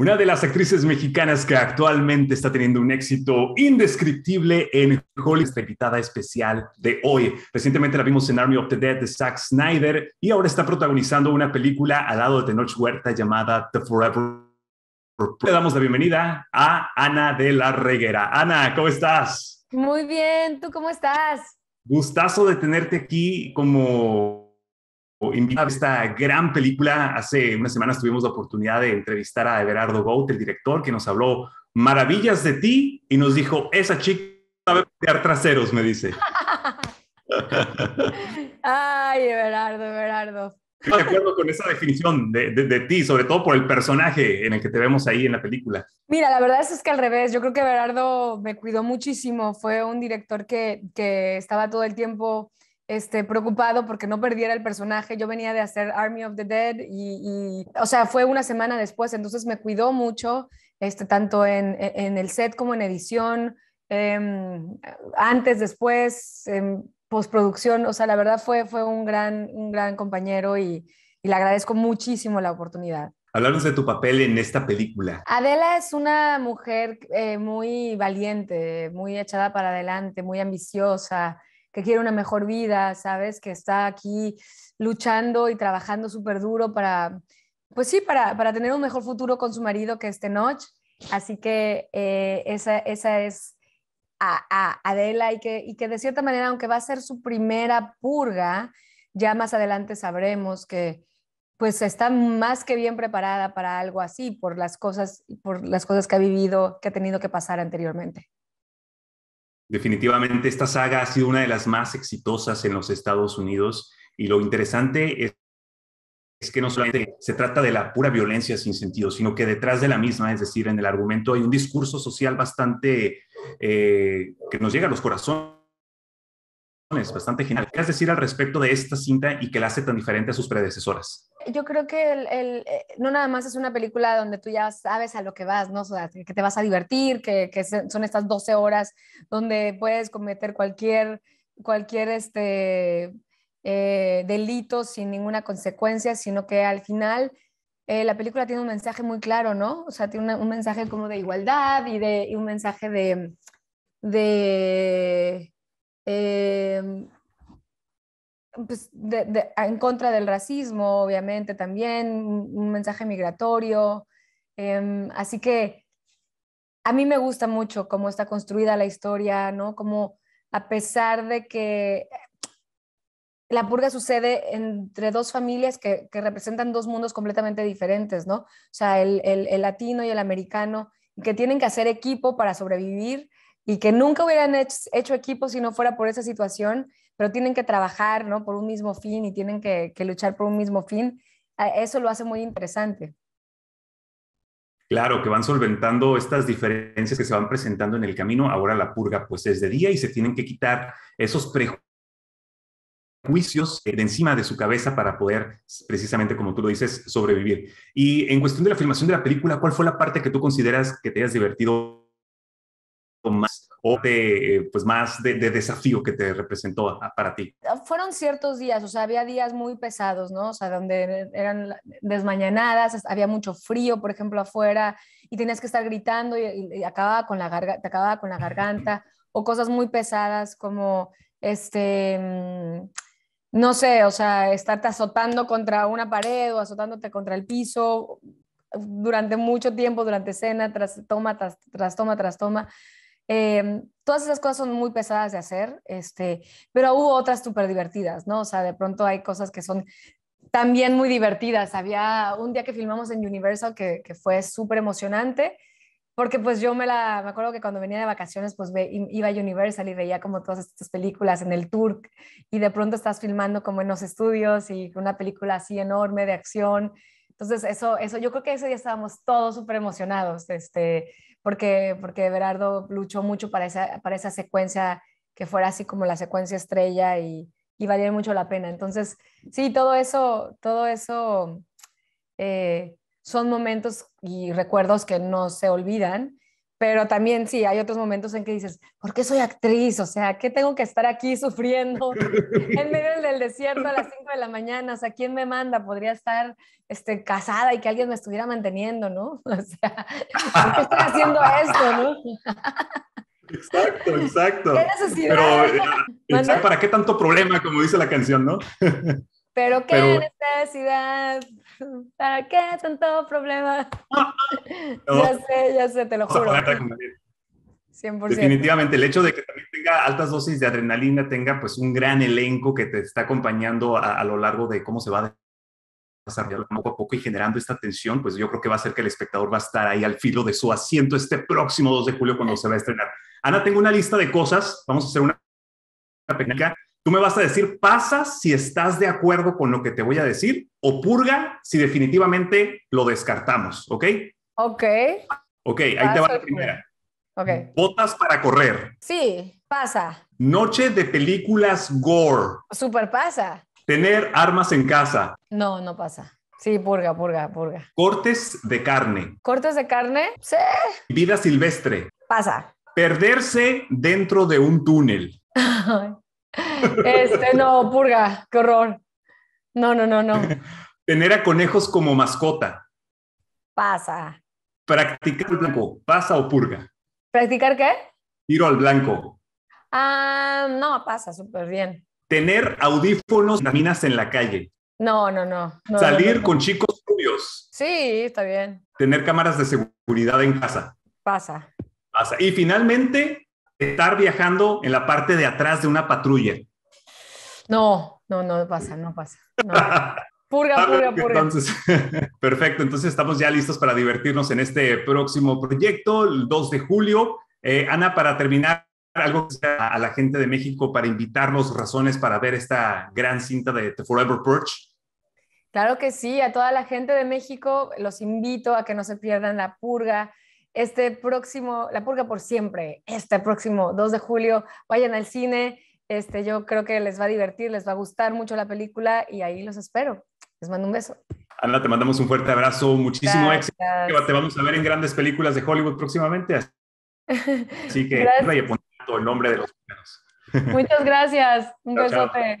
Una de las actrices mexicanas que actualmente está teniendo un éxito indescriptible en Hollywood, nuestra invitada especial de hoy. Recientemente la vimos en Army of the Dead de Zack Snyder y ahora está protagonizando una película al lado de Tenoch Huerta llamada The Forever. Le damos la bienvenida a Ana de la Reguera. Ana, ¿cómo estás? Muy bien, ¿tú cómo estás? Gustazo de tenerte aquí como en a esta gran película. Hace unas semanas tuvimos la oportunidad de entrevistar a Everardo Gout, el director, que nos habló maravillas de ti y nos dijo, esa chica sabe pelear traseros, me dice. Ay, Everardo, Everardo. Estoy de acuerdo con esa definición de, de, ti, sobre todo por el personaje en el que te vemos ahí en la película. Mira, la verdad es que al revés, yo creo que Everardo me cuidó muchísimo, fue un director que, que estaba todo el tiempo este, preocupado porque no perdiera el personaje. Yo venía de hacer Army of the Dead y, o sea, fue una semana después, entonces me cuidó mucho, este, tanto en, en el set como en edición, em, antes, después, en em, postproducción. O sea, la verdad fue, fue un, gran, un gran compañero y, y le agradezco muchísimo la oportunidad. Hablarnos de tu papel en esta película. Adela es una mujer eh, muy valiente, muy echada para adelante, muy ambiciosa que quiere una mejor vida, ¿sabes? Que está aquí luchando y trabajando súper duro para, pues sí, para, tener un mejor futuro con su marido que este Noche. Así que eh, esa, esa, es a, Adela y que, y que de cierta manera, aunque va a ser su primera purga, ya más adelante sabremos que, pues está más que bien preparada para algo así por las cosas por las cosas que ha vivido que ha tenido que pasar anteriormente Definitivamente esta saga ha sido una de las más exitosas en los Estados Unidos y lo interesante es que no solamente se trata de la pura violencia sin sentido, sino que detrás de la misma, es decir, en el argumento hay un discurso social bastante eh, que nos llega a los corazones es bastante genial. ¿Qué decir al respecto de esta cinta y que la hace tan diferente a sus predecesoras? Yo creo que el, eh, no nada más es una película donde tú ya sabes a lo que vas, ¿no? que te vas a divertir, que, son estas 12 horas donde puedes cometer cualquier, cualquier este, eh, delito sin ninguna consecuencia, sino que al final eh, la película tiene un mensaje muy claro, ¿no? O sea, tiene un mensaje como de igualdad y, de, un mensaje de, de Em, pues, en contra del racismo, obviamente, también un mensaje migratorio. Em, así que a mí me gusta mucho cómo está construida la historia, ¿no? Como a pesar de que la purga sucede entre dos familias que, representan dos mundos completamente diferentes, ¿no? O sea, el latino y el americano, que tienen que hacer equipo para sobrevivir y que nunca hubieran hecho, equipo si no fuera por esa situación, pero tienen que trabajar ¿no? por un mismo fin y tienen que, luchar por un mismo fin. Eso lo hace muy interesante. Claro, que van solventando estas diferencias que se van presentando en el camino. Ahora la purga pues es de día y se tienen que quitar esos prejuicios de encima de su cabeza para poder, precisamente como tú lo dices, sobrevivir. Y en cuestión de la filmación de la película, ¿cuál fue la parte que tú consideras que te has divertido más o de, eh, pues más de, desafío que te representó para ti? Fueron ciertos días, o sea, había días muy pesados, ¿no? O sea, donde eran desmañanadas, había mucho frío, por ejemplo, afuera, y tenías que estar gritando y, acababa con la te acababa con la garganta, o cosas muy pesadas como, este, mm, no sé, o sea, estarte azotando contra una pared o azotándote contra el piso durante mucho tiempo, durante cena, tras toma, tras, tras toma, tras toma Em, todas esas cosas son muy pesadas de hacer, este, pero hubo otras súper divertidas, ¿no? O sea, de pronto hay cosas que son también muy divertidas. Había un día que filmamos en Universal que, fue súper emocionante, porque pues yo me la, me acuerdo que cuando venía de vacaciones, pues iba a Universal y veía como todas estas películas en el tour y de pronto estás filmando como en los estudios y una película así enorme de acción entonces, eso, eso, yo creo que ese día estábamos todos súper emocionados, este, porque, porque Berardo luchó mucho para esa, para esa secuencia que fuera así como la secuencia estrella y, y valía mucho la pena. Entonces, sí, todo eso, todo eso eh, son momentos y recuerdos que no se olvidan pero también sí, hay otros momentos en que dices, ¿por qué soy actriz? O sea, ¿qué tengo que estar aquí sufriendo en medio del desierto a las 5 de la mañana? O sea, ¿quién me manda? Podría estar este, casada y que alguien me estuviera manteniendo, ¿no? O sea, ¿por qué estoy haciendo esto, no? Exacto, exacto. Pero, eh, ¿para qué tanto problema, como dice la canción, no? Pero qué necesidad, ¿para qué tanto problema? ya sé, ya sé, te lo juro. 100%. Definitivamente, el hecho de que también tenga altas dosis de adrenalina, tenga pues un gran elenco que te está acompañando a, lo largo de cómo se va a desarrollar poco a poco y generando esta tensión, pues yo creo que va a ser que el espectador va a estar ahí al filo de su asiento este próximo 2 de julio cuando se va a estrenar. Ana, tengo una lista de cosas, vamos a hacer una pequeña Tú me vas a decir, pasa si estás de acuerdo con lo que te voy a decir o purga si definitivamente lo descartamos, ¿ok? Ok. Ok, ahí te va la primera. Ok. Botas para correr. Sí, pasa. Noche de películas gore. Super pasa. Tener armas en casa. No, no pasa. Sí, purga, purga, purga. Cortes de carne. Cortes de carne, sí. Vida silvestre. Pasa. Perderse dentro de un túnel. Este, no, purga, qué horror. No, no, no, no. Tener a conejos como mascota. Pasa. Practicar el blanco, pasa o purga. ¿Practicar qué? Tiro al blanco. Ah, no, pasa súper bien. Tener audífonos minas en la calle. No, no, no. Salir con chicos rubios. Sí, está bien. Tener cámaras de seguridad en casa. Pasa. Pasa. Y finalmente, estar viajando en la parte de atrás de una patrulla. No, no, no pasa, no pasa. Purga, purga, purga. perfecto, entonces estamos ya listos para divertirnos en este próximo proyecto, el 2 de julio. Eh, Ana, para terminar, algo a la gente de México para invitarnos razones para ver esta gran cinta de The Forever Purge. Claro que sí, a toda la gente de México los invito a que no se pierdan la purga este próximo, La Purga por siempre, este próximo 2 de julio, vayan al cine, este, yo creo que les va a divertir, les va a gustar mucho la película y ahí los espero. Les mando un beso. Ana, te mandamos un fuerte abrazo, muchísimo éxito. Te vamos a ver en grandes películas de Hollywood próximamente. Así que, y el nombre de los primeros. Muchas gracias. Un besote.